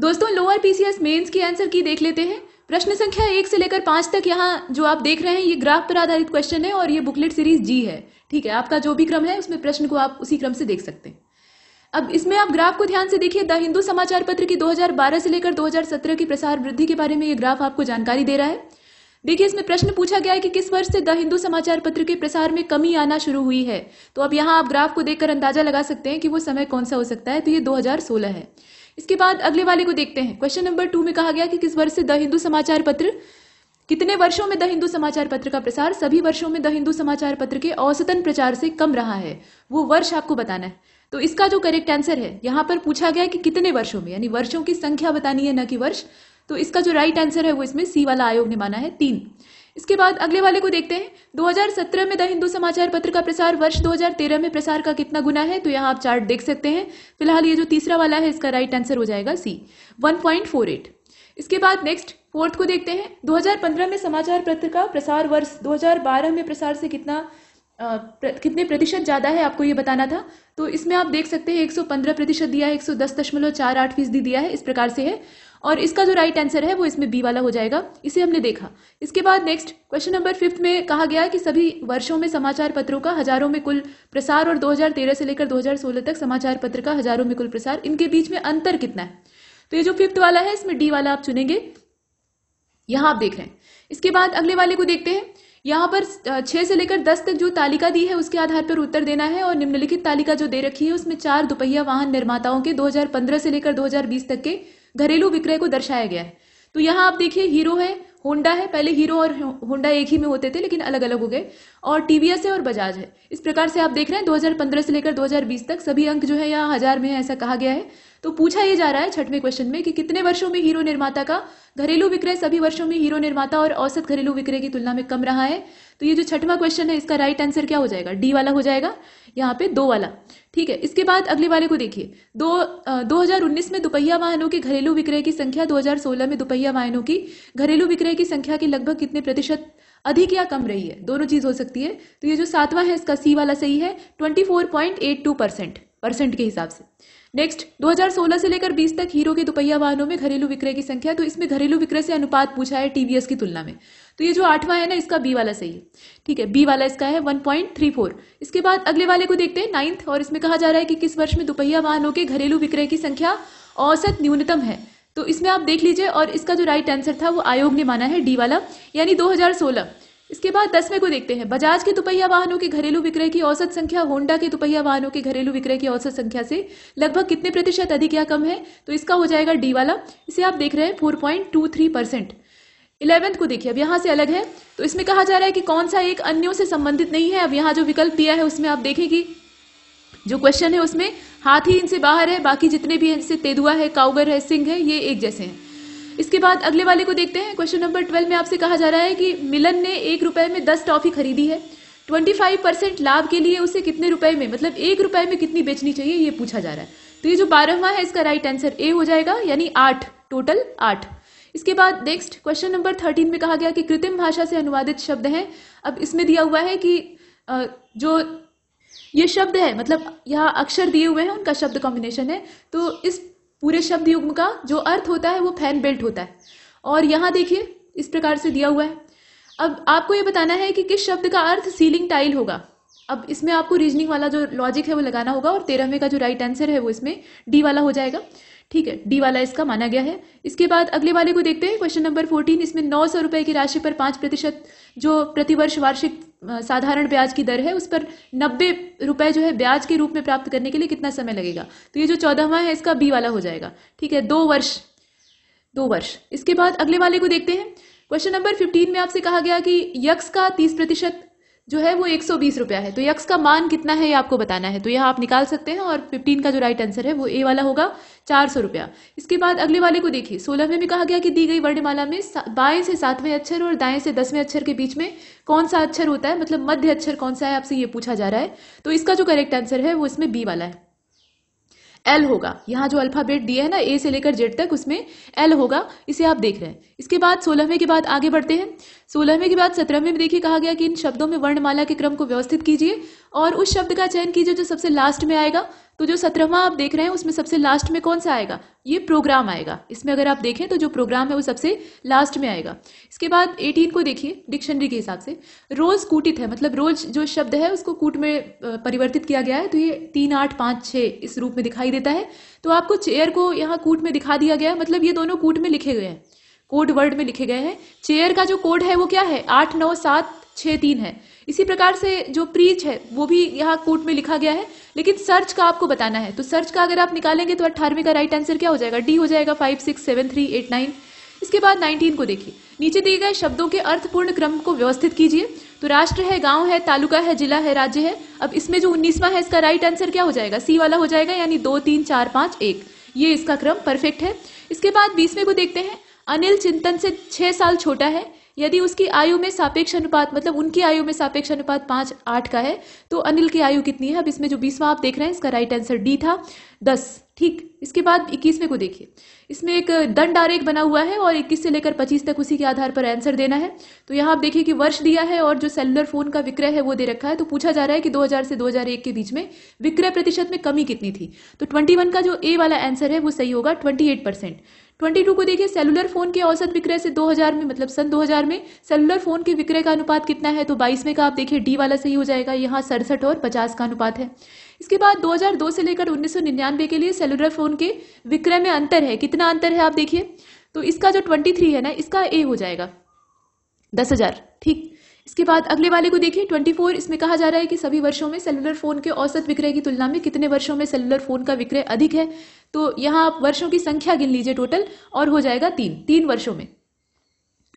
दोस्तों lower PCS mains की answer key देख लेते हैं प्रश्न संख्या एक से लेकर पाँच तक यहाँ जो आप देख रहे हैं ये ग्राफ पर आधारित क्वेश्चन है और ये बुकलेट सीरीज जी है ठीक है आपका जो भी क्रम है उसमें प्रश्न को आप उसी क्रम से देख सकते हैं अब इसमें आप ग्राफ को ध्यान से देखिए द हिंदू समाचार पत्र की 2012 से लेकर 2017 की प्रसार वृद्धि के बारे में ये ग्राफ आपको जानकारी दे रहा है देखिए इसमें प्रश्न पूछा गया है कि किस वर्ष से द हिंदू समाचार पत्र के प्रसार में कमी आना शुरू हुई है तो अब यहाँ आप ग्राफ को देखकर अंदाजा लगा सकते हैं कि वो समय कौन सा हो सकता है तो ये 2016 है इसके बाद अगले वाले को देखते हैं क्वेश्चन नंबर टू में कहा गया कि किस वर्ष से द हिंदू समाचार पत्र कितने वर्षों में द हिंदू समाचार पत्र का प्रसार सभी वर्षों में द हिंदू समाचार पत्र के औसतन प्रचार से कम रहा है वो वर्ष आपको बताना है तो इसका जो करेक्ट आंसर है यहाँ पर पूछा गया कि कितने वर्षों में यानी वर्षों की संख्या बतानी है न कि वर्ष तो इसका जो राइट आंसर है वो इसमें सी वाला आयोग ने माना है तीन इसके बाद अगले वाले को देखते हैं 2017 में द हिंदू समाचार पत्र का प्रसार वर्ष 2013 में प्रसार का कितना गुना है तो यहाँ आप चार्ट देख सकते हैं फिलहाल ये जो तीसरा वाला है इसका राइट आंसर हो जाएगा सी 1.48 इसके बाद नेक्स्ट फोर्थ को देखते हैं 2015 में समाचार पत्र का प्रसार वर्ष 2012 में प्रसार से कितना आ, प्र, कितने प्रतिशत ज़्यादा है आपको ये बताना था तो इसमें आप देख सकते हैं 115 प्रतिशत दिया है एक फीसदी दिया है इस प्रकार से है और इसका जो राइट आंसर है वो इसमें बी वाला हो जाएगा इसे हमने देखा इसके बाद नेक्स्ट क्वेश्चन नंबर फिफ्थ में कहा गया कि सभी वर्षों में समाचार पत्रों का हजारों में कुल प्रसार और 2013 से लेकर 2016 तक समाचार पत्र का हजारों में कुल प्रसार इनके बीच में अंतर कितना है तो ये जो फिफ्थ वाला है इसमें डी वाला आप चुनेंगे यहां आप देख रहे हैं इसके बाद अगले वाले को देखते हैं यहाँ पर छह से लेकर दस तक जो तालिका दी है उसके आधार पर उत्तर देना है और निम्नलिखित तालिका जो दे रखी है उसमें चार दुपहिया वाहन निर्माताओं के 2015 से लेकर 2020 तक के घरेलू विक्रय को दर्शाया गया है तो यहाँ आप देखिए हीरो है होंडा है पहले हीरो और होंडा एक ही में होते थे लेकिन अलग अलग हो गए और टीवीएस है और बजाज है इस प्रकार से आप देख रहे हैं 2015 से लेकर 2020 तक सभी अंक जो है यहाँ हजार में है ऐसा कहा गया है तो पूछा यह जा रहा है छठवें क्वेश्चन में कि कितने वर्षों में हीरो निर्माता का घरेलू विक्रय सभी वर्षों में हीरो निर्माता और औसत घरेलू विक्रय की तुलना में कम रहा है तो ये जो छठवां क्वेश्चन है इसका राइट आंसर क्या हो जाएगा डी वाला हो जाएगा यहाँ पे दो वाला ठीक है इसके बाद अगले वाले को देखिए दो आ, 2019 में दोपहिया वाहनों के घरेलू विक्रय की संख्या 2016 में दोपहिया वाहनों की घरेलू विक्रय की संख्या के लगभग कितने प्रतिशत अधिक या कम रही है दोनों चीज हो सकती है तो ये जो सातवां है इसका सी वाला सही है ट्वेंटी परसेंट परसेंट के हिसाब से नेक्स्ट 2016 से लेकर 20 तक हीरो के दुपहिया वाहनों में घरेलू विक्रय की संख्या तो इसमें घरेलू विक्रय से अनुपात पूछा है टीवीएस की तुलना में तो ये जो आठवां है ना इसका बी वाला सही है ठीक है बी वाला इसका है 1.34 इसके बाद अगले वाले को देखते हैं नाइन्थ और इसमें कहा जा रहा है कि किस वर्ष में दुपहिया वाहनों के घरेलू विक्रय की संख्या औसत न्यूनतम है तो इसमें आप देख लीजिए और इसका जो राइट आंसर था वो आयोग ने माना है डी वाला यानी दो इसके बाद दसवें को देखते हैं बजाज के दुपहिया वाहनों के घरेलू विक्रय की औसत संख्या होंडा के दुपहिया वाहनों के घरेलू विक्रय की औसत संख्या से लगभग कितने प्रतिशत अधिक या कम है तो इसका हो जाएगा डी वाला इसे आप देख रहे हैं four point two three percent eleventh को देखिए अब यहाँ से अलग है तो इसमें कहा जा रहा है कि कौन सा एक अन्यों से संबंधित नहीं है अब यहाँ जो विकल्प दिया है उसमें आप देखें कि जो क्वेश्चन है उसमें हाथी इनसे बाहर है बाकी जितने भी हैं जैसे है काउगर है सिंह है ये एक जैसे हैं इसके बाद अगले वाले को देखते हैं क्वेश्चन नंबर ट्वेल्व में आपसे कहा जा रहा है कि मिलन ने एक रुपए में दस टॉफी खरीदी है ट्वेंटी फाइव परसेंट लाभ के लिए उसे कितने रुपए में मतलब एक रुपए में कितनी बेचनी चाहिए ये पूछा जा रहा है तो ये जो बारहवा है इसका राइट आंसर ए हो जाएगा यानी आठ टोटल आठ इसके बाद नेक्स्ट क्वेश्चन नंबर थर्टीन में कहा गया कि कृत्रिम भाषा से अनुवादित शब्द है अब इसमें दिया हुआ है कि जो ये शब्द है मतलब यहाँ अक्षर दिए हुए हैं उनका शब्द कॉम्बिनेशन है तो इस पूरे शब्द युग्म का जो अर्थ होता है वो फैन बेल्ट होता है और यहाँ देखिए इस प्रकार से दिया हुआ है अब आपको ये बताना है कि किस शब्द का अर्थ सीलिंग टाइल होगा अब इसमें आपको रीजनिंग वाला जो लॉजिक है वो लगाना होगा और तेरहवें का जो राइट आंसर है वो इसमें डी वाला हो जाएगा ठीक है डी वाला इसका माना गया है इसके बाद अगले वाले को देखते हैं क्वेश्चन नंबर फोर्टीन इसमें नौ सौ रुपये की राशि पर पाँच प्रतिशत जो प्रतिवर्ष वार्षिक साधारण ब्याज की दर है उस पर नब्बे रुपए जो है ब्याज के रूप में प्राप्त करने के लिए कितना समय लगेगा तो ये जो चौदहवा है इसका बी वाला हो जाएगा ठीक है दो वर्ष दो वर्ष इसके बाद अगले वाले को देखते हैं क्वेश्चन नंबर फिफ्टीन में आपसे कहा गया कि यक्स का तीस प्रतिशत जो है वो एक सौ बीस रुपया है तो यक्स का मान कितना है ये आपको बताना है तो यहाँ आप निकाल सकते हैं और फिफ्टीन का जो राइट आंसर है वो ए वाला होगा चार सौ रुपया इसके बाद अगले वाले को देखिए सोलह में भी कहा गया कि दी गई वर्णमाला में बाएं से सातवें अक्षर और दाएं से दसवें अक्षर के बीच में कौन सा अक्षर होता है मतलब मध्य अक्षर कौन सा है आपसे ये पूछा जा रहा है तो इसका जो करेक्ट आंसर है वो इसमें बी वाला है एल होगा यहाँ जो अल्फाबेट दिया है ना ए से लेकर जेड तक उसमें एल होगा इसे आप देख रहे हैं इसके बाद सोलहवें के बाद आगे बढ़ते हैं सोलहवें के बाद सत्रहवें में देखिए कहा गया कि इन शब्दों में वर्णमाला के क्रम को व्यवस्थित कीजिए और उस शब्द का चयन कीजिए जो सबसे लास्ट में आएगा तो जो सत्रहवा आप देख रहे हैं उसमें सबसे लास्ट में कौन सा आएगा ये प्रोग्राम आएगा इसमें अगर आप देखें तो जो प्रोग्राम है वो सबसे लास्ट में आएगा इसके बाद एटीन को देखिए डिक्शनरी के हिसाब से रोज कूटित है मतलब रोज जो शब्द है उसको कूट में परिवर्तित किया गया है तो ये तीन आठ पाँच छः इस रूप में दिखाई देता है तो आपको चेयर को यहाँ कूट में दिखा दिया गया है मतलब ये दोनों कूट में लिखे गए हैं कोड वर्ड में लिखे गए हैं चेयर का जो कोड है वो क्या है आठ नौ सात छः तीन है इसी प्रकार से जो प्रीच है वो भी यहाँ कोट में लिखा गया है लेकिन सर्च का आपको बताना है तो सर्च का अगर आप निकालेंगे तो अट्ठारहवीं का राइट आंसर क्या हो जाएगा डी हो जाएगा five six seven three eight nine इसके बाद नाइनटीन को देखिए नीचे दिए गए शब्दों के अर्थपूर्ण क्रम को व्यवस्थित कीजिए तो राष्ट्र है गांव है तालुका है जिला है राज्य है अब इसमें जो उन्नीसवा है इसका राइट आंसर क्या हो जाएगा सी वाला हो जाएगा यानी दो तीन चार पाँच एक ये इसका क्रम परफेक्ट है इसके बाद बीसवें को देखते हैं अनिल चिंतन से छह साल छोटा है यदि उसकी आयु में सापेक्ष अनुपात मतलब उनकी आयु में सापेक्ष अनुपात पांच आठ का है तो अनिल की आयु कितनी है अब इसमें जो बीसवा आप देख रहे हैं इसका राइट आंसर डी था दस ठीक इसके बाद इक्कीसवें को देखिए इसमें एक दंड आरेख बना हुआ है और इक्कीस से लेकर पच्चीस तक उसी के आधार पर आंसर देना है तो यहाँ आप देखिए कि वर्ष दिया है और जो सेलुलर फोन का विक्रय है वो दे रखा है तो पूछा जा रहा है कि 2000 से 2001 के बीच में विक्रय प्रतिशत में कमी कितनी थी तो 21 का जो ए वाला आंसर है वो सही होगा ट्वेंटी परसेंट ट्वेंटी को देखिए सेलुलर फोन के औसत विक्रय से 2000 में मतलब सन 2000 में सेलुलर फोन के विक्रय का अनुपात कितना है तो 22 में का आप देखिए डी वाला सही हो जाएगा यहाँ सड़सठ और 50 का अनुपात है इसके बाद 2002 से लेकर 1999 के लिए सेलुलर फोन के विक्रय में अंतर है कितना अंतर है आप देखिए तो इसका जो 23 है ना इसका ए हो जाएगा दस ठीक इसके बाद अगले वाले को देखिए 24 इसमें कहा जा रहा है कि सभी वर्षों में सेलुलर फोन के औसत विक्रय की तुलना में कितने वर्षों में सेलुलर फोन का विक्रय अधिक है तो यहाँ आप वर्षों की संख्या गिन लीजिए टोटल और हो जाएगा तीन तीन वर्षों में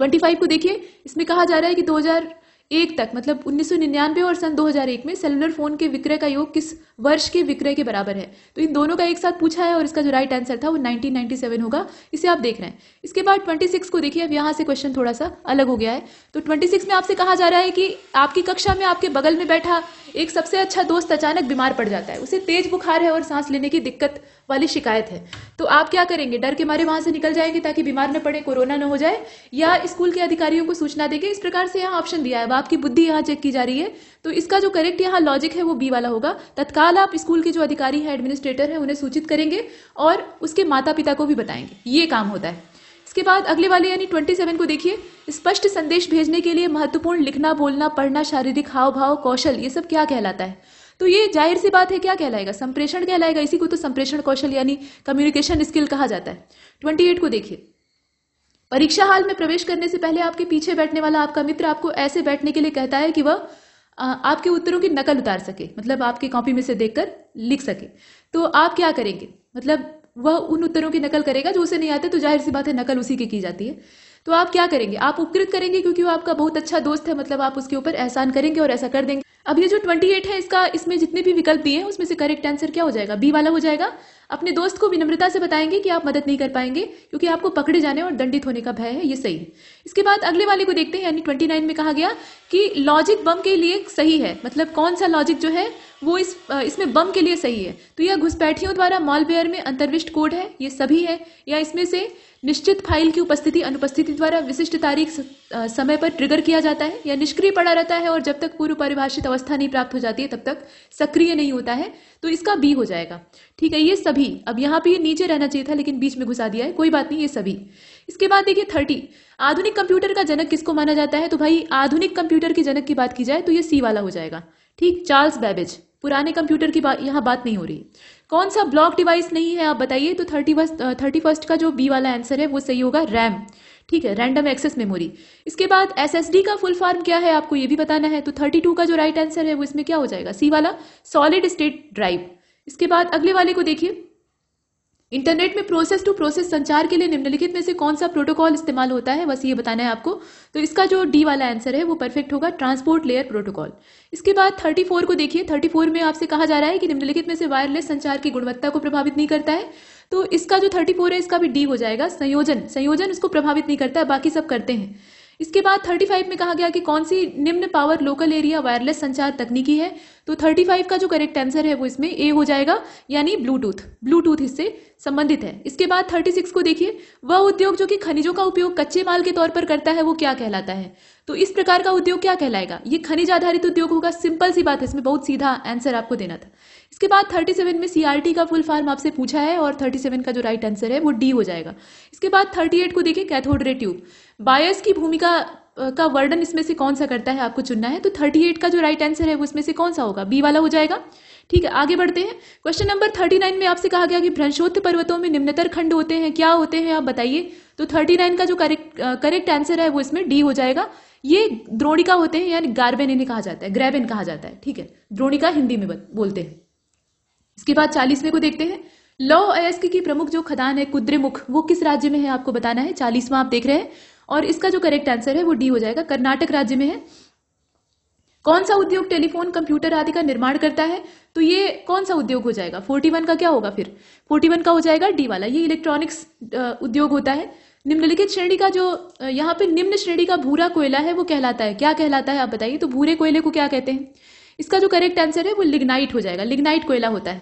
25 को देखिए इसमें कहा जा रहा है कि 2000 एक तक मतलब 1999 और सन 2001 में सेलुलर फोन के विक्रय का योग किस वर्ष के विक्रय के बराबर है तो इन दोनों का एक साथ पूछा है और इसका जो राइट आंसर था वो 1997 होगा इसे आप देख रहे हैं इसके बाद 26 को देखिए अब यहाँ से क्वेश्चन थोड़ा सा अलग हो गया है तो 26 में आपसे कहा जा रहा है कि आपकी कक्षा में आपके बगल में बैठा एक सबसे अच्छा दोस्त अचानक बीमार पड़ जाता है उसे तेज बुखार है और सांस लेने की दिक्कत वाली शिकायत है तो आप क्या करेंगे डर के मारे वहां से निकल जाएंगे ताकि बीमार न पड़े कोरोना न हो जाए या स्कूल के अधिकारियों को सूचना देंगे इस प्रकार से यहाँ ऑप्शन दिया है आपकी बुद्धि यहाँ चेक की जा रही है तो इसका जो करेक्ट यहाँ लॉजिक है वो बी वाला होगा तत्काल आप स्कूल के जो अधिकारी हैं एडमिनिस्ट्रेटर हैं उन्हें सूचित करेंगे और उसके माता पिता को भी बताएंगे ये काम होता है इसके बाद अगले वाले यानी 27 को देखिए स्पष्ट संदेश भेजने के लिए महत्वपूर्ण लिखना बोलना पढ़ना शारीरिक हाव भाव कौशल ये सब क्या कहलाता है तो ये जाहिर सी बात है क्या कहलाएगा संप्रेषण कहलाएगा इसी को तो संप्रेषण कौशल यानी कम्युनिकेशन स्किल कहा जाता है ट्वेंटी एट को देखिए परीक्षा हाल में प्रवेश करने से पहले आपके पीछे बैठने वाला आपका मित्र आपको ऐसे बैठने के लिए कहता है कि वह आपके उत्तरों की नकल उतार सके मतलब आपके कॉपी में से देखकर लिख सके तो आप क्या करेंगे मतलब वह उन उत्तरों की नकल करेगा जो उसे नहीं आते तो जाहिर सी बात है नकल उसी की की जाती है तो आप क्या करेंगे आप उपकृत करेंगे क्योंकि वो आपका बहुत अच्छा दोस्त है मतलब आप उसके ऊपर एहसान करेंगे और ऐसा कर देंगे अब ये जो 28 है इसका इसमें जितने भी विकल्प दिए हैं उसमें से करेक्ट आंसर क्या हो जाएगा बी वाला हो जाएगा अपने दोस्त को विनम्रता से बताएंगे कि आप मदद नहीं कर पाएंगे क्योंकि आपको पकड़े जाने और दंडित होने का भय है ये सही है इसके बाद अगले वाले को देखते हैं यानी ट्वेंटी नाइन में कहा गया कि लॉजिक बम के लिए सही है मतलब कौन सा लॉजिक जो है वो इस इसमें बम के लिए सही है तो यह घुसपैठियों द्वारा मॉलवेयर में अंतर्विष्ट कोड है ये सभी है या इसमें से निश्चित फाइल की उपस्थिति अनुपस्थिति द्वारा विशिष्ट तारीख समय पर ट्रिगर किया जाता है या निष्क्रिय पड़ा रहता है और जब तक पूर्व परिभाषित अवस्था नहीं प्राप्त हो जाती है तब तक सक्रिय नहीं होता है तो इसका बी हो जाएगा ठीक है ये सभी अब यहाँ पे ये नीचे रहना चाहिए था लेकिन बीच में घुसा दिया है कोई बात नहीं ये सभी इसके बाद देखिए थर्टी आधुनिक कंप्यूटर का जनक किसको माना जाता है तो भाई आधुनिक कंप्यूटर के जनक की बात की जाए तो ये सी वाला हो जाएगा ठीक चार्ल्स बैबेज पुराने कंप्यूटर की बात यहाँ बात नहीं हो रही कौन सा ब्लॉक डिवाइस नहीं है आप बताइए तो थर्टी थर्टी फर्स्ट का जो बी वाला आंसर है वो सही होगा रैम ठीक है रैंडम एक्सेस मेमोरी इसके बाद एसएसडी का फुल फॉर्म क्या है आपको ये भी बताना है तो थर्टी टू का जो राइट right आंसर है वो इसमें क्या हो जाएगा सी वाला सॉलिड स्टेट ड्राइव इसके बाद अगले वाले को देखिए इंटरनेट में प्रोसेस टू प्रोसेस संचार के लिए निम्नलिखित में से कौन सा प्रोटोकॉल इस्तेमाल होता है बस ये बताना है आपको तो इसका जो डी वाला आंसर है वो परफेक्ट होगा ट्रांसपोर्ट लेयर प्रोटोकॉल इसके बाद 34 को देखिए 34 में आपसे कहा जा रहा है कि निम्नलिखित में से वायरलेस संचार की गुणवत्ता को प्रभावित नहीं करता है तो इसका जो थर्टी है इसका भी डी हो जाएगा संयोजन संयोजन इसको प्रभावित नहीं करता है बाकी सब करते हैं इसके बाद 35 में कहा गया कि कौन सी निम्न पावर लोकल एरिया वायरलेस संचार तकनीकी है तो 35 का जो करेक्ट आंसर है वो इसमें ए हो जाएगा यानी ब्लूटूथ ब्लूटूथ इससे संबंधित है इसके बाद 36 को देखिए वह उद्योग जो कि खनिजों का उपयोग कच्चे माल के तौर पर करता है वो क्या कहलाता है तो इस प्रकार का उद्योग क्या कहलाएगा ये खनिज आधारित उद्योग होगा सिंपल सी बात है इसमें बहुत सीधा आंसर आपको देना था इसके बाद 37 में सीआरटी का फुल फॉर्म आपसे पूछा है और 37 का जो राइट आंसर है वो डी हो जाएगा इसके बाद 38 को देखिए कैथोड रे ट्यूब बायस की भूमिका का वर्डन इसमें से कौन सा करता है आपको चुनना है तो थर्टी एट का जो राइट right आंसर है वो इसमें से कौन सा होगा बी वाला हो जाएगा ठीक है आगे बढ़ते हैं क्वेश्चन नंबर थर्टी नाइन में आपसे कहा गया कि भ्रंशोत्त पर्वतों में निम्नतर खंड होते हैं क्या होते हैं आप बताइए तो थर्टी नाइन का जो करेक्ट करेक्ट आंसर है वो इसमें डी हो जाएगा ये द्रोणिका होते हैं यानी गार्बेन इन्हें कहा जाता है ग्रेबेन कहा जाता है ठीक है द्रोणिका हिंदी में बोलते हैं इसके बाद चालीसवें को देखते हैं लौ अयस्क की प्रमुख जो खदान है कुद्रेमुख वो किस राज्य में है आपको बताना है चालीसवां आप देख रहे हैं और इसका जो करेक्ट आंसर है वो डी हो जाएगा कर्नाटक राज्य में है कौन सा उद्योग टेलीफोन कंप्यूटर आदि का निर्माण करता है तो ये कौन सा उद्योग हो जाएगा फोर्टी वन का क्या होगा फिर फोर्टी वन का हो जाएगा डी वाला ये इलेक्ट्रॉनिक्स उद्योग होता है निम्नलिखित श्रेणी का जो यहाँ पे निम्न श्रेणी का भूरा कोयला है वो कहलाता है क्या कहलाता है आप बताइए तो भूरे कोयले को क्या कहते हैं इसका जो करेक्ट आंसर है वो लिग्नाइट हो जाएगा लिग्नाइट कोयला होता है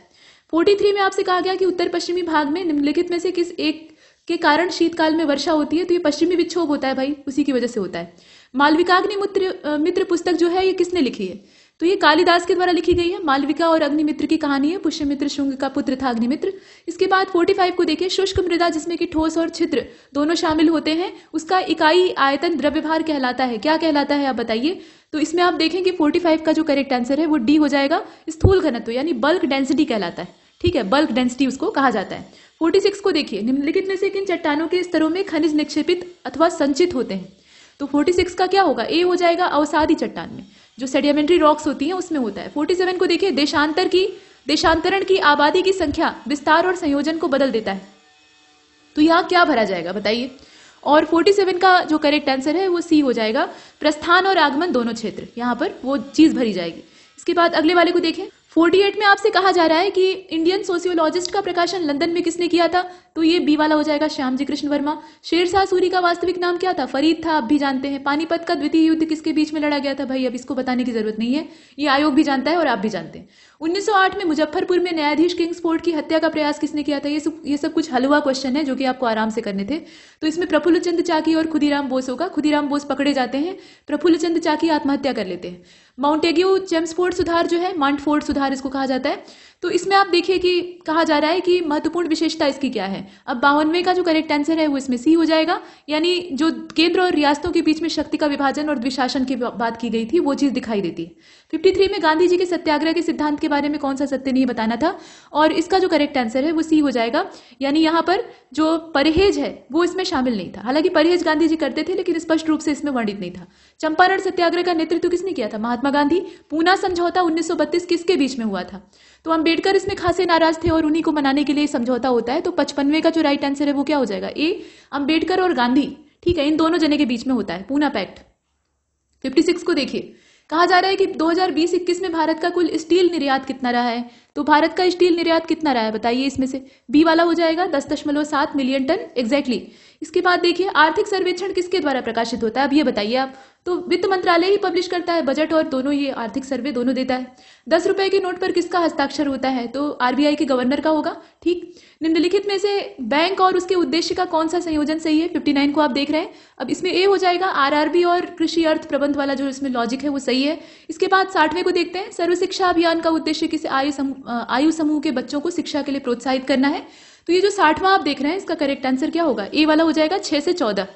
फोर्टी थ्री में आपसे कहा गया कि उत्तर पश्चिमी भाग में निम्नलिखित में से किस एक के कारण शीतकाल में वर्षा होती है तो ये पश्चिमी विक्षोभ होता है भाई उसी की वजह से होता है मालविकाग्निमित्र मित्र पुस्तक जो है ये किसने लिखी है तो ये कालिदास के द्वारा लिखी गई है मालविका और अग्निमित्र की कहानी है पुष्यमित्र शुंग का पुत्र था अग्निमित्र इसके बाद 45 को देखिए शुष्क मृदा जिसमें कि ठोस और छिद्र दोनों शामिल होते हैं उसका इकाई आयतन द्रव्यभार कहलाता है क्या कहलाता है आप बताइए तो इसमें आप देखें कि 45 का जो करेक्ट आंसर है वो डी हो जाएगा स्थूल घनत्व यानी बल्क डेंसिटी कहलाता है ठीक है बल्क डेंसिटी उसको कहा जाता है 46 को देखिए निम्नलिखित में से किन चट्टानों के स्तरों में खनिज निक्षेपित अथवा संचित होते हैं तो 46 का क्या होगा ए हो जाएगा अवसादी चट्टान में जो सेडियामेंट्री रॉक्स होती हैं उसमें होता है 47 को देखिए देशांतर की देशांतरण की आबादी की संख्या विस्तार और संयोजन को बदल देता है तो यहाँ क्या भरा जाएगा बताइए और 47 का जो करेक्ट आंसर है वो सी हो जाएगा प्रस्थान और आगमन दोनों क्षेत्र यहाँ पर वो चीज भरी जाएगी इसके बाद अगले वाले को देखें 48 में आपसे कहा जा रहा है कि इंडियन सोशियोलॉजिस्ट का प्रकाशन लंदन में किसने किया था तो ये बी वाला हो जाएगा श्याम जी कृष्ण वर्मा शेर शाह सूरी का वास्तविक नाम क्या था फरीद था आप भी जानते हैं पानीपत का द्वितीय युद्ध किसके बीच में लड़ा गया था भाई अब इसको बताने की जरूरत नहीं है ये आयोग भी जानता है और आप भी जानते हैं उन्नीस में मुजफ्फरपुर में न्यायाधीश किंग्स फोर्ट की हत्या का प्रयास किसने किया था ये सब ये सब कुछ हलवा क्वेश्चन है जो कि आपको आराम से करने थे तो इसमें प्रफुल्ल चंद चाकी और खुदीराम बोस होगा खुदीराम बोस पकड़े जाते हैं प्रफुल्ल चंद चाकी आत्महत्या कर लेते हैं माउंटेग्यू चेम्सफोर्ड सुधार जो है माउंटफोर्ड सुधार इसको कहा जाता है तो इसमें आप देखिए कि कहा जा रहा है कि महत्वपूर्ण विशेषता इसकी क्या है अब बावनवे का जो करेक्ट आंसर है वो इसमें सी हो जाएगा यानी जो केंद्र और रियासतों के बीच में शक्ति का विभाजन और द्विशासन की बात की गई थी वो चीज़ दिखाई देती है फिफ्टी में गांधी जी के सत्याग्रह के सिद्धांत के बारे में कौन सा सत्य नहीं बताना था और इसका जो करेक्ट आंसर है वो सी हो जाएगा यानी यहाँ पर जो परहेज है वो इसमें शामिल नहीं था हालांकि परहेज गांधी जी करते थे लेकिन स्पष्ट रूप से इसमें वर्णित नहीं था चंपारण सत्याग्रह का नेतृत्व किसने किया था महात्मा गांधी पूना समझौता उन्नीस किसके बीच में हुआ था तो अंबेडकर इसमें खासे नाराज थे और उन्हीं को मनाने के लिए समझौता होता है तो पचपनवे का जो राइट आंसर है वो क्या हो जाएगा ए अंबेडकर और गांधी ठीक है इन दोनों जने के बीच में होता है पूना पैक्ट फिफ्टी सिक्स को देखिए कहा जा रहा है कि 2020-21 में भारत का कुल स्टील निर्यात कितना रहा है तो भारत का स्टील निर्यात कितना रहा है बताइए इसमें से बी वाला हो जाएगा दस दशमलव सात मिलियन टन एग्जैक्टली exactly. इसके बाद देखिए आर्थिक सर्वेक्षण किसके द्वारा प्रकाशित होता है अब ये बताइए आप तो वित्त मंत्रालय ही पब्लिश करता है बजट और दोनों ये आर्थिक सर्वे दोनों देता है दस रुपए के नोट पर किसका हस्ताक्षर होता है तो आरबीआई के गवर्नर का होगा ठीक निम्नलिखित में से बैंक और उसके उद्देश्य का कौन सा संयोजन सही है फिफ्टी नाइन को आप देख रहे हैं अब इसमें ए हो जाएगा आरआरबी और कृषि अर्थ प्रबंध वाला जो इसमें लॉजिक है वो सही है इसके बाद साठवें को देखते हैं सर्व शिक्षा अभियान का उद्देश्य किसी आयु समूह आयु समूह के बच्चों को शिक्षा के लिए प्रोत्साहित करना है तो ये जो साठवां आप देख रहे हैं इसका करेक्ट आंसर क्या होगा ए वाला हो जाएगा छह से चौदह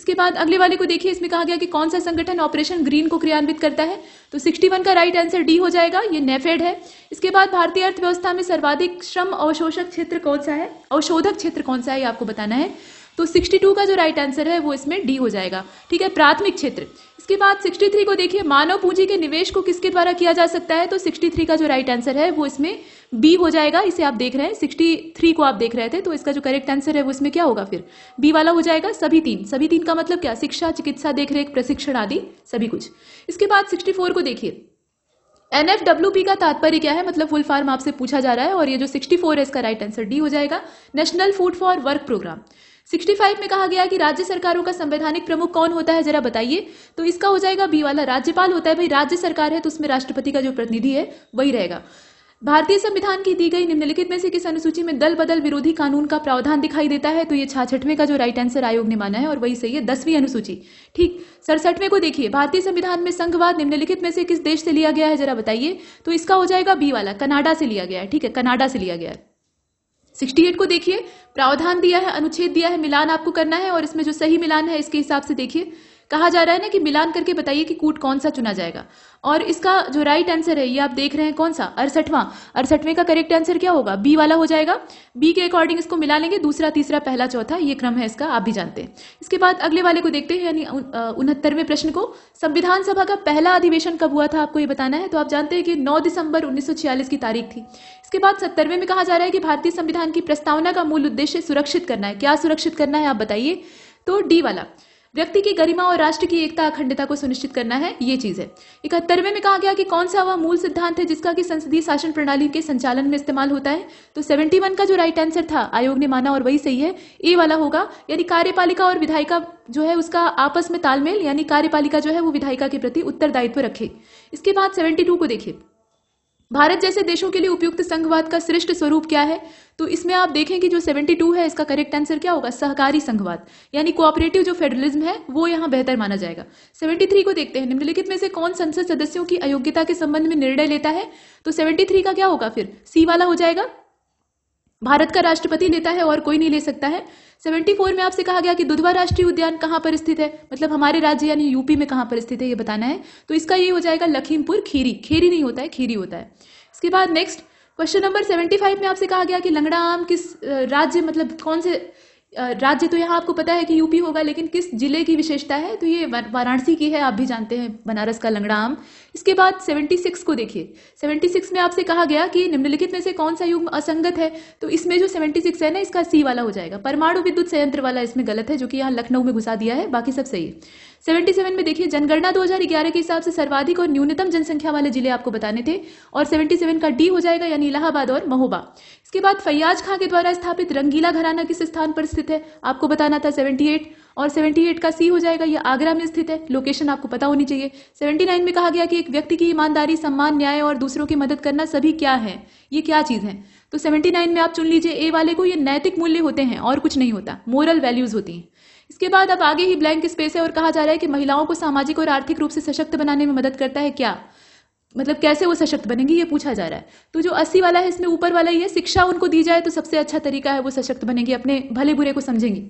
इसके बाद अगले वाले को देखिए इसमें कहा गया कि कौन सा संगठन ऑपरेशन ग्रीन को क्रियान्वित करता है तो 61 का राइट आंसर डी हो जाएगा ये नेफेड है इसके बाद भारतीय अर्थव्यवस्था में सर्वाधिक श्रम अवशोषक क्षेत्र कौन सा है अवशोधक क्षेत्र कौन सा है ये आपको बताना है तो 62 का जो राइट आंसर है वो इसमें डी हो जाएगा ठीक है प्राथमिक क्षेत्र उसके बाद 63 को देखिए मानव पूंजी के निवेश को किसके द्वारा किया जा सकता है तो 63 का जो राइट आंसर है वो इसमें बी हो जाएगा इसे आप देख रहे हैं 63 को आप देख रहे थे तो इसका जो करेक्ट आंसर है वो इसमें क्या होगा फिर बी वाला हो जाएगा सभी तीन सभी तीन का मतलब क्या शिक्षा चिकित्सा देखरेख प्रशिक्षण आदि सभी कुछ इसके बाद सिक्सटी को देखिए एन का तात्पर्य क्या है मतलब फुल फार्म आपसे पूछा जा रहा है और ये जो 64 है इसका राइट आंसर डी हो जाएगा national food for work programme 65 में कहा गया कि राज्य सरकारों का संवैधानिक प्रमुख कौन होता है जरा बताइए तो इसका हो जाएगा बी वाला राज्यपाल होता है भाई राज्य सरकार है तो उसमें राष्ट्रपति का जो प्रतिनिधि है वही रहेगा भारतीय संविधान की दी गई निम्नलिखित में से किस अनुसूची में दल बदल विरोधी कानून का प्रावधान दिखाई देता है तो ये छाछठवें का जो राइट आंसर आयोग ने माना है और वही सही है दसवीं अनुसूची ठीक सड़सठवें को देखिए भारतीय संविधान में संघवाद निम्नलिखित में से किस देश से लिया गया है जरा बताइए तो इसका हो जाएगा बी वाला कनाडा से लिया गया है ठीक है कनाडा से लिया गया है 68 को देखिए प्रावधान दिया है अनुच्छेद दिया है मिलान आपको करना है और इसमें जो सही मिलान है इसके हिसाब से देखिए कहा जा रहा है ना कि मिलान करके बताइए कि कूट कौन सा चुना जाएगा और इसका जो राइट आंसर है ये आप देख रहे हैं कौन सा अड़सठवां अड़सठवें का करेक्ट आंसर क्या होगा बी वाला हो जाएगा बी के अकॉर्डिंग इसको मिला लेंगे दूसरा तीसरा पहला चौथा ये क्रम है इसका आप भी जानते हैं इसके बाद अगले वाले को देखते हैं यानी उनहत्तरवें प्रश्न को संविधान सभा का पहला अधिवेशन कब हुआ था आपको ये बताना है तो आप जानते हैं कि नौ दिसंबर उन्नीस की तारीख थी इसके बाद सत्तरवें में कहा जा रहा है कि भारतीय संविधान की प्रस्तावना का मूल उद्देश्य सुरक्षित करना है क्या सुरक्षित करना है आप बताइए तो डी वाला व्यक्ति की गरिमा और राष्ट्र की एकता अखंडता को सुनिश्चित करना है ये चीज है इकहत्तरवे में कहा गया कि कौन सा वह मूल सिद्धांत है जिसका कि संसदीय शासन प्रणाली के संचालन में इस्तेमाल होता है तो सेवेंटी का जो राइट आंसर था आयोग ने माना और वही सही है ए वाला होगा यानी कार्यपालिका और विधायिका जो है उसका आपस में तालमेल यानी कार्यपालिका जो है वो विधायिका के प्रति उत्तरदायित्व रखे इसके बाद सेवेंटी को देखिए भारत जैसे देशों के लिए उपयुक्त संघवाद का श्रेष्ठ स्वरूप क्या है तो इसमें आप देखें कि जो 72 है इसका करेक्ट आंसर क्या होगा सहकारी संघवाद यानी कोऑपरेटिव जो फेडरलिज्म है वो यहाँ बेहतर माना जाएगा 73 को देखते हैं निम्नलिखित में से कौन संसद सदस्यों की अयोग्यता के संबंध में निर्णय लेता है तो सेवेंटी का क्या होगा फिर सी वाला हो जाएगा भारत का राष्ट्रपति नेता है और कोई नहीं ले सकता है 74 में आपसे कहा गया कि दुधवा राष्ट्रीय उद्यान कहाँ पर स्थित है मतलब हमारे राज्य यानी यूपी में कहाँ पर स्थित है ये बताना है तो इसका ये हो जाएगा लखीमपुर खीरी खीरी नहीं होता है खीरी होता है इसके बाद नेक्स्ट क्वेश्चन नंबर 75 में आपसे कहा गया कि लंगड़ा आम किस राज्य मतलब कौन से राज्य तो यहाँ आपको पता है कि यूपी होगा लेकिन किस जिले की विशेषता है तो ये वाराणसी की है आप भी जानते हैं बनारस का लंगड़ा आम इसके बाद 76 को देखिए 76 में आपसे कहा गया कि निम्नलिखित में से कौन सा युग असंगत है तो इसमें जो 76 है ना इसका सी वाला हो जाएगा परमाणु विद्युत संयंत्र वाला इसमें गलत है जो कि यहाँ लखनऊ में घुसा दिया है बाकी सब सही है 77 में देखिए जनगणना 2011 के हिसाब से सर्वाधिक और न्यूनतम जनसंख्या वाले जिले आपको बताने थे और 77 का डी हो जाएगा यानी इलाहाबाद और महोबा इसके बाद फैयाज खां के द्वारा स्थापित रंगीला घराना किस स्थान पर स्थित है आपको बताना था 78 और 78 का सी हो जाएगा यह आगरा में स्थित है लोकेशन आपको पता होनी चाहिए नाइन में कहा गया कि एक व्यक्ति की ईमानदारी सम्मान न्याय और दूसरों की मदद करना सभी क्या है ये क्या चीज़ है तो नाइन में आप चुन लीजिए ए वाले को ये नैतिक मूल्य होते हैं और कुछ नहीं होता मोरल वैल्यूज़ होती हैं इसके बाद अब आगे ही ब्लैंक स्पेस है और कहा जा रहा है कि महिलाओं को सामाजिक और आर्थिक रूप से सशक्त बनाने में मदद करता है क्या मतलब कैसे वो सशक्त बनेंगी ये पूछा जा रहा है तो जो अस्सी वाला है इसमें ऊपर वाला ही है शिक्षा उनको दी जाए तो सबसे अच्छा तरीका है वो सशक्त बनेंगी अपने भले बुरे को समझेंगी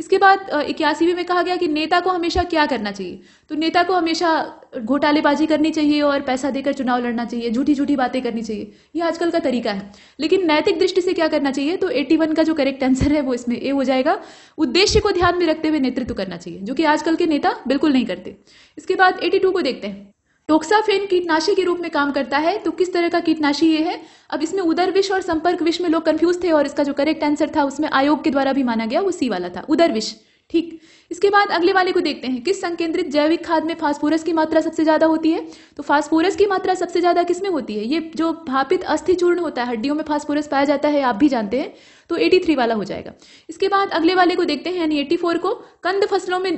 इसके बाद इक्यासीवी में कहा गया कि नेता को हमेशा क्या करना चाहिए तो नेता को हमेशा घोटालेबाजी करनी चाहिए और पैसा देकर चुनाव लड़ना चाहिए झूठी झूठी बातें करनी चाहिए ये आजकल का तरीका है लेकिन नैतिक दृष्टि से क्या करना चाहिए तो 81 का जो करेक्ट आंसर है वो इसमें ए हो जाएगा उद्देश्य को ध्यान में रखते हुए नेतृत्व करना चाहिए जो कि आजकल के नेता बिल्कुल नहीं करते इसके बाद एटी को देखते हैं टोक्साफेन कीटनाशी के रूप में काम करता है तो किस तरह का कीटनाशी ये है अब इसमें उदर विष और संपर्क विष में लोग कंफ्यूज थे और इसका जो करेक्ट आंसर था उसमें आयोग के द्वारा भी माना गया वो सी वाला था उदर विष ठीक इसके बाद अगले वाले को देखते हैं किस संकेंद्रित जैविक खाद में फास्फोरस की मात्रा सबसे ज्यादा होती है तो फास्फोरस की मात्रा सबसे ज्यादा किसमें होती है ये जो भापित अस्थि चूर्ण होता है हड्डियों में फास्फोरस पाया जाता है आप भी जानते हैं तो 83 वाला हो जाएगा इसके बाद अगले वाले को देखते हैं यानी 84 को कंद फसलों में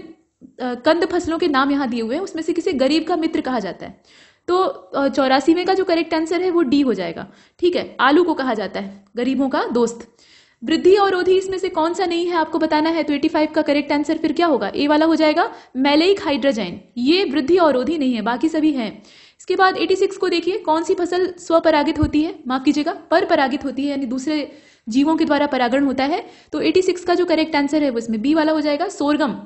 कंद फसलों के नाम यहाँ दिए हुए हैं उसमें से किसी गरीब का मित्र कहा जाता है तो चौरासीवें का जो करेक्ट आंसर है वो डी हो जाएगा ठीक है आलू को कहा जाता है गरीबों का दोस्त वृद्धि और रोधी इसमें से कौन सा नहीं है आपको बताना है तो 85 का करेक्ट आंसर फिर क्या होगा ए वाला हो जाएगा मेलेक हाइड्रोजन ये वृद्धि और रोधी नहीं है बाकी सभी हैं इसके बाद 86 को देखिए कौन सी फसल स्वपरागित होती है माफ कीजिएगा पर परागित होती है यानी दूसरे जीवों के द्वारा परागण होता है तो 86 का जो करेक्ट आंसर है वो इसमें बी वाला हो जाएगा सोरगम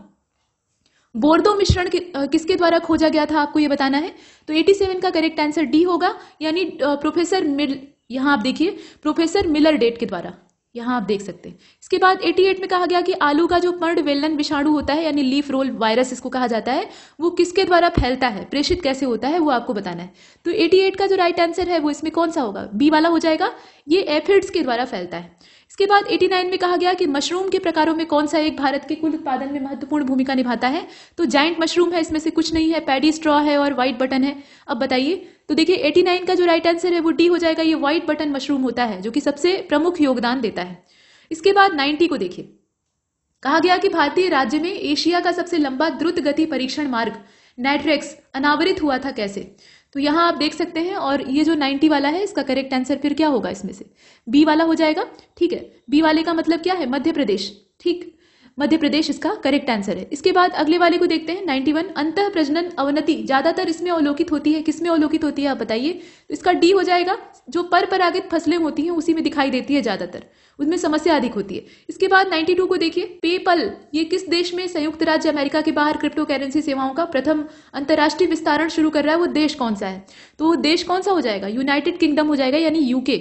बोर्दो मिश्रण कि, किसके द्वारा खोजा गया था आपको ये बताना है तो 87 का करेक्ट आंसर डी होगा यानी प्रोफेसर मिल यहां आप देखिए प्रोफेसर मिलर डेट के द्वारा यहाँ आप देख सकते हैं इसके बाद 88 में कहा गया कि आलू का जो पर्ण वेलन विषाणु होता है यानी लीफ रोल वायरस इसको कहा जाता है वो किसके द्वारा फैलता है प्रेषित कैसे होता है वो आपको बताना है तो 88 का जो राइट आंसर है वो इसमें कौन सा होगा बी वाला हो जाएगा ये एफिड्स के द्वारा फैलता है इसके बाद 89 में कहा गया कि मशरूम के प्रकारों में कौन सा एक भारत के कुल उत्पादन में महत्वपूर्ण भूमिका निभाता है तो जाइंट मशरूम है इसमें से कुछ नहीं है पैडी स्ट्रॉ है और व्हाइट बटन है अब बताइए तो देखिए 89 का जो राइट आंसर है वो डी हो जाएगा ये व्हाइट बटन मशरूम होता है जो कि सबसे प्रमुख योगदान देता है इसके बाद नाइन्टी को देखिए कहा गया कि भारतीय राज्य में एशिया का सबसे लंबा द्रुत गति परीक्षण मार्ग नेटरेक्स अनावरित हुआ था कैसे तो यहाँ आप देख सकते हैं और ये जो 90 वाला है इसका करेक्ट आंसर फिर क्या होगा इसमें से बी वाला हो जाएगा ठीक है बी वाले का मतलब क्या है मध्य प्रदेश ठीक मध्य प्रदेश इसका करेक्ट आंसर है इसके बाद अगले वाले को देखते हैं 91 वन अंत प्रजनन अवनति ज्यादातर इसमें अवलोकित होती है किसमें अवलोकित होती है आप बताइए तो इसका डी हो जाएगा जो पर परागित फसलें होती हैं उसी में दिखाई देती है ज्यादातर उसमें समस्या अधिक होती है इसके बाद 92 को देखिए पेपल ये किस देश में संयुक्त राज्य अमेरिका के बाहर क्रिप्टो करेंसी सेवाओं का प्रथम अंतर्राष्ट्रीय विस्तारण शुरू कर रहा है वो देश कौन सा है तो वो देश कौन सा हो जाएगा यूनाइटेड किंगडम हो जाएगा यानी यूके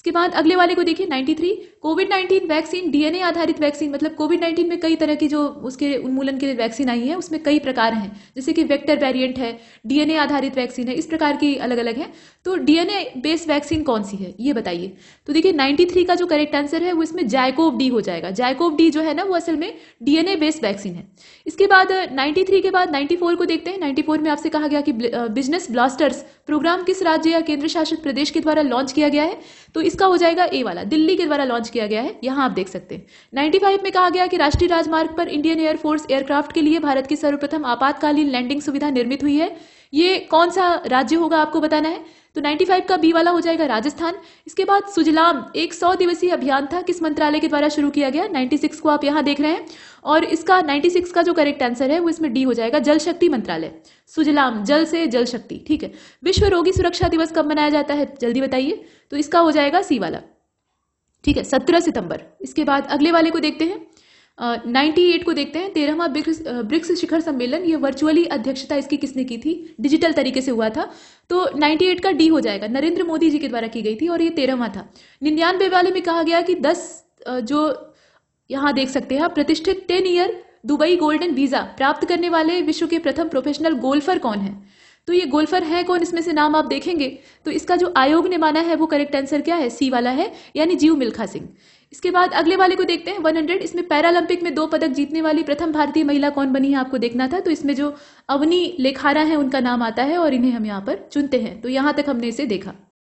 इसके बाद अगले वाले को देखिए 93 कोविड 19 वैक्सीन डीएनए आधारित वैक्सीन मतलब कोविड 19 में कई तरह की जो उसके उन्मूलन के लिए वैक्सीन आई है उसमें कई प्रकार हैं जैसे कि वेक्टर वेरिएंट है डीएनए आधारित वैक्सीन है इस प्रकार की अलग अलग है तो डीएनए बेस्ड वैक्सीन कौन सी है ये बताइए तो देखिए नाइन्टी का जो करेक्ट आंसर है वो इसमें जायकोव डी हो जाएगा जायकोव डी जो है ना वो असल में डीएनए बेस्ड वैक्सीन है इसके बाद नाइन्टी के बाद नाइन्टी को देखते हैं नाइन्टी में आपसे कहा गया कि बिजनेस ब्लास्टर्स प्रोग्राम किस राज्य या केंद्र शासित प्रदेश के द्वारा लॉन्च किया गया है तो इसका हो जाएगा ए वाला दिल्ली के द्वारा लॉन्च किया गया है यहां आप देख सकते हैं 95 में कहा गया कि राष्ट्रीय राजमार्ग पर इंडियन एयरफोर्स एयरक्राफ्ट के लिए भारत की सर्वप्रथम आपातकालीन लैंडिंग सुविधा निर्मित हुई है ये कौन सा राज्य होगा आपको बताना है तो 95 का बी वाला हो जाएगा राजस्थान इसके बाद सुजलाम एक सौ दिवसीय अभियान था किस मंत्रालय के द्वारा शुरू किया गया 96 को आप यहाँ देख रहे हैं और इसका 96 का जो करेक्ट आंसर है वो इसमें डी हो जाएगा जल शक्ति मंत्रालय सुजलाम जल से जल शक्ति ठीक है विश्व रोगी सुरक्षा दिवस कब मनाया जाता है जल्दी बताइए तो इसका हो जाएगा सी वाला ठीक है सत्रह सितंबर इसके बाद अगले वाले को देखते हैं नाइन्टी एट को देखते हैं तेरहवा ब्रिक्स ब्रिक्स शिखर सम्मेलन ये वर्चुअली अध्यक्षता इसकी किसने की थी डिजिटल तरीके से हुआ था तो नाइन्टी एट का डी हो जाएगा नरेंद्र मोदी जी के द्वारा की गई थी और ये तेरहवा था निन्यानवे वाले में कहा गया कि दस जो यहाँ देख सकते हैं प्रतिष्ठित ten year Dubai golden visa प्राप्त करने वाले विश्व के प्रथम प्रोफेशनल गोल्फर कौन है तो ये गोल्फर है कौन इसमें से नाम आप देखेंगे तो इसका जो आयोग ने माना है वो करेक्ट आंसर क्या है सी वाला है यानी जीव मिल्खा सिंह इसके बाद अगले वाले को देखते हैं 100 इसमें पैरालंपिक में दो पदक जीतने वाली प्रथम भारतीय महिला कौन बनी है आपको देखना था तो इसमें जो अवनी लेखारा है उनका नाम आता है और इन्हें हम यहाँ पर चुनते हैं तो यहाँ तक हमने इसे देखा